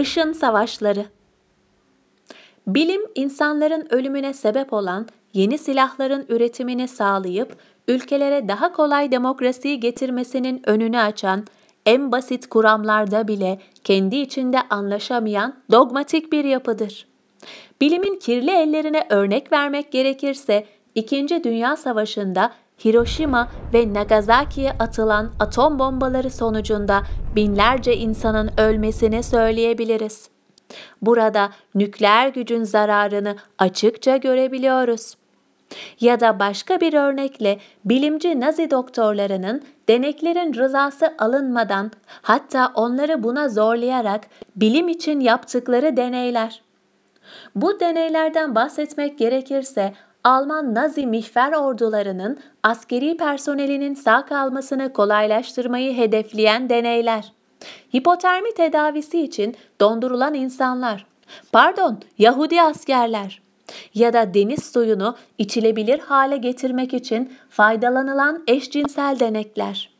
Işın Savaşları Bilim, insanların ölümüne sebep olan yeni silahların üretimini sağlayıp ülkelere daha kolay demokrasiyi getirmesinin önünü açan, en basit kuramlarda bile kendi içinde anlaşamayan dogmatik bir yapıdır. Bilimin kirli ellerine örnek vermek gerekirse, İkinci Dünya Savaşı'nda Hiroşima ve Nagasaki'ye atılan atom bombaları sonucunda binlerce insanın ölmesini söyleyebiliriz. Burada nükleer gücün zararını açıkça görebiliyoruz. Ya da başka bir örnekle bilimci Nazi doktorlarının deneklerin rızası alınmadan hatta onları buna zorlayarak bilim için yaptıkları deneyler. Bu deneylerden bahsetmek gerekirse Alman Nazi mihver ordularının askeri personelinin sağ kalmasını kolaylaştırmayı hedefleyen deneyler. Hipotermi tedavisi için dondurulan insanlar, pardon Yahudi askerler ya da deniz suyunu içilebilir hale getirmek için faydalanılan eşcinsel denekler.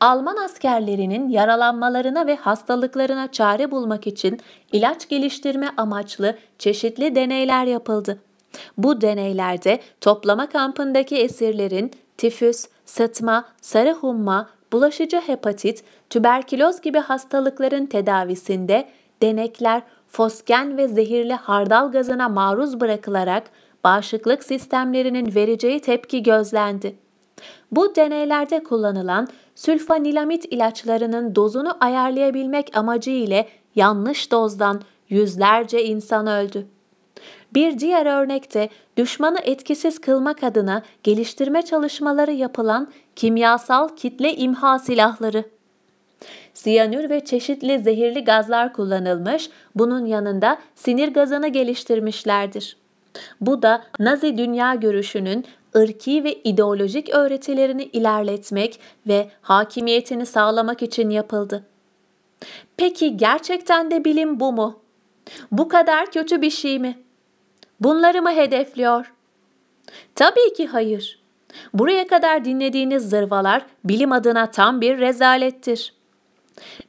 Alman askerlerinin yaralanmalarına ve hastalıklarına çare bulmak için ilaç geliştirme amaçlı çeşitli deneyler yapıldı. Bu deneylerde toplama kampındaki esirlerin tifüs, sıtma, sarı humma, bulaşıcı hepatit, tüberküloz gibi hastalıkların tedavisinde denekler fosgen ve zehirli hardal gazına maruz bırakılarak bağışıklık sistemlerinin vereceği tepki gözlendi. Bu deneylerde kullanılan sülfanilamit ilaçlarının dozunu ayarlayabilmek amacı ile yanlış dozdan yüzlerce insan öldü. Bir diğer örnekte düşmanı etkisiz kılmak adına geliştirme çalışmaları yapılan kimyasal kitle imha silahları. Siyanür ve çeşitli zehirli gazlar kullanılmış, bunun yanında sinir gazını geliştirmişlerdir. Bu da Nazi dünya görüşünün ırki ve ideolojik öğretilerini ilerletmek ve hakimiyetini sağlamak için yapıldı. Peki gerçekten de bilim bu mu? Bu kadar kötü bir şey mi? Bunları mı hedefliyor? Tabii ki hayır. Buraya kadar dinlediğiniz zırvalar bilim adına tam bir rezalettir.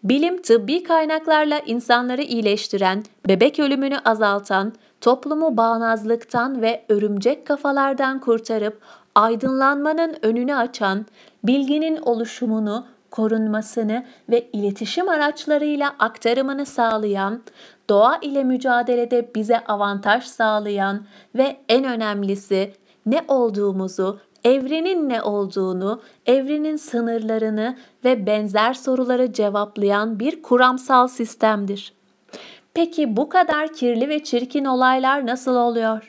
Bilim tıbbi kaynaklarla insanları iyileştiren, bebek ölümünü azaltan, toplumu bağnazlıktan ve örümcek kafalardan kurtarıp aydınlanmanın önünü açan, bilginin oluşumunu korunmasını ve iletişim araçlarıyla aktarımını sağlayan, doğa ile mücadelede bize avantaj sağlayan ve en önemlisi ne olduğumuzu, evrenin ne olduğunu, evrenin sınırlarını ve benzer soruları cevaplayan bir kuramsal sistemdir. Peki bu kadar kirli ve çirkin olaylar nasıl oluyor?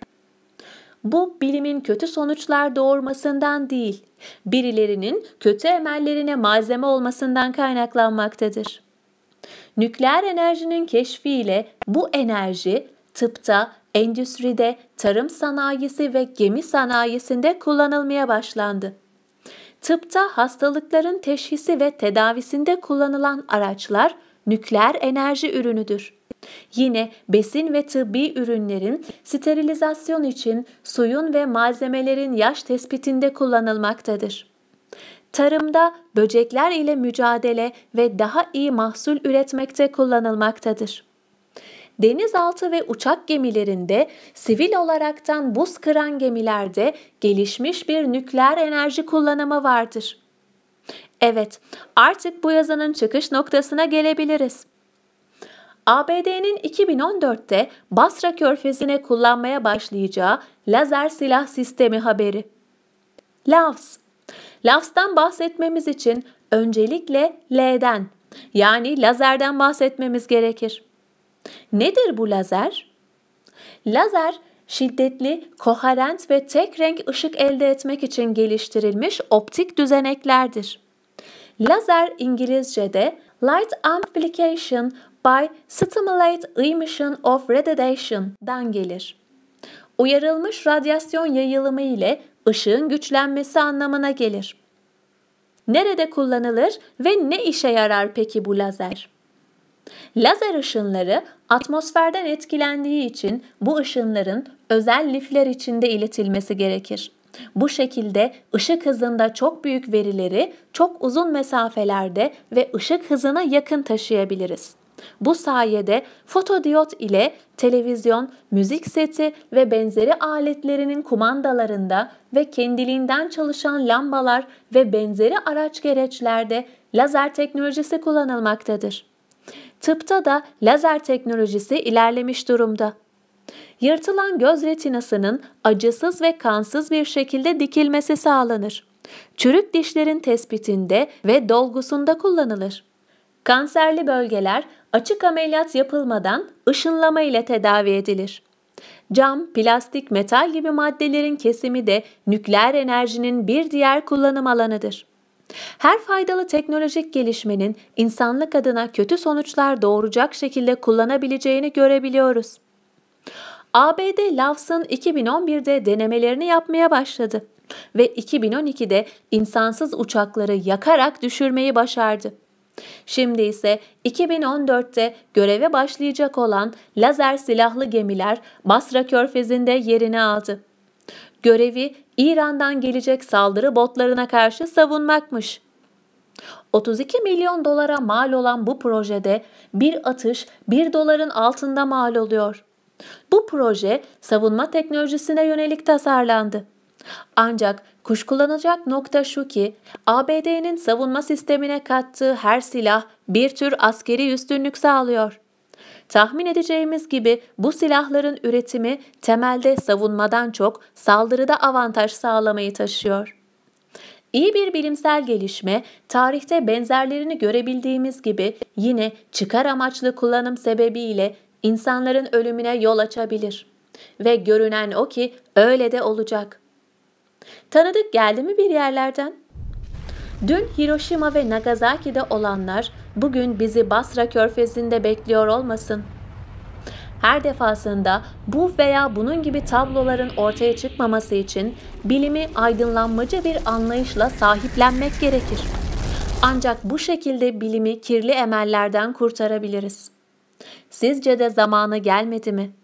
Bu bilimin kötü sonuçlar doğurmasından değil, birilerinin kötü emellerine malzeme olmasından kaynaklanmaktadır. Nükleer enerjinin keşfiyle bu enerji tıpta, endüstride, tarım sanayisi ve gemi sanayisinde kullanılmaya başlandı. Tıpta hastalıkların teşhisi ve tedavisinde kullanılan araçlar nükleer enerji ürünüdür. Yine besin ve tıbbi ürünlerin sterilizasyon için suyun ve malzemelerin yaş tespitinde kullanılmaktadır. Tarımda böcekler ile mücadele ve daha iyi mahsul üretmekte kullanılmaktadır denizaltı ve uçak gemilerinde, sivil olaraktan buz kıran gemilerde gelişmiş bir nükleer enerji kullanımı vardır. Evet, artık bu yazının çıkış noktasına gelebiliriz. ABD'nin 2014'te Basra Körfezi'ne kullanmaya başlayacağı lazer silah sistemi haberi. LAVS LAVS'tan bahsetmemiz için öncelikle L'den yani lazerden bahsetmemiz gerekir. Nedir bu lazer? Lazer şiddetli, koherent ve tek renk ışık elde etmek için geliştirilmiş optik düzeneklerdir. Lazer İngilizce'de Light Amplification by stimulate emission of radiation'dan gelir. Uyarılmış radyasyon yayılımı ile ışığın güçlenmesi anlamına gelir. Nerede kullanılır ve ne işe yarar peki bu lazer? Lazer ışınları atmosferden etkilendiği için bu ışınların özel lifler içinde iletilmesi gerekir. Bu şekilde ışık hızında çok büyük verileri çok uzun mesafelerde ve ışık hızına yakın taşıyabiliriz. Bu sayede fotodiyot ile televizyon, müzik seti ve benzeri aletlerinin kumandalarında ve kendiliğinden çalışan lambalar ve benzeri araç gereçlerde lazer teknolojisi kullanılmaktadır. Tıpta da lazer teknolojisi ilerlemiş durumda. Yırtılan göz retinasının acısız ve kansız bir şekilde dikilmesi sağlanır. Çürük dişlerin tespitinde ve dolgusunda kullanılır. Kanserli bölgeler açık ameliyat yapılmadan ışınlama ile tedavi edilir. Cam, plastik, metal gibi maddelerin kesimi de nükleer enerjinin bir diğer kullanım alanıdır. Her faydalı teknolojik gelişmenin insanlık adına kötü sonuçlar doğuracak şekilde kullanabileceğini görebiliyoruz. ABD Lawson 2011'de denemelerini yapmaya başladı ve 2012'de insansız uçakları yakarak düşürmeyi başardı. Şimdi ise 2014'te göreve başlayacak olan lazer silahlı gemiler Basra Körfezi'nde yerini aldı. Görevi İran'dan gelecek saldırı botlarına karşı savunmakmış. 32 milyon dolara mal olan bu projede bir atış 1 doların altında mal oluyor. Bu proje savunma teknolojisine yönelik tasarlandı. Ancak kuşkulanacak nokta şu ki ABD'nin savunma sistemine kattığı her silah bir tür askeri üstünlük sağlıyor. Tahmin edeceğimiz gibi bu silahların üretimi temelde savunmadan çok saldırıda avantaj sağlamayı taşıyor. İyi bir bilimsel gelişme, tarihte benzerlerini görebildiğimiz gibi yine çıkar amaçlı kullanım sebebiyle insanların ölümüne yol açabilir. Ve görünen o ki öyle de olacak. Tanıdık geldi mi bir yerlerden? Dün Hiroşima ve Nagasaki'de olanlar bugün bizi Basra körfezinde bekliyor olmasın. Her defasında bu veya bunun gibi tabloların ortaya çıkmaması için bilimi aydınlanmacı bir anlayışla sahiplenmek gerekir. Ancak bu şekilde bilimi kirli emellerden kurtarabiliriz. Sizce de zamanı gelmedi mi?''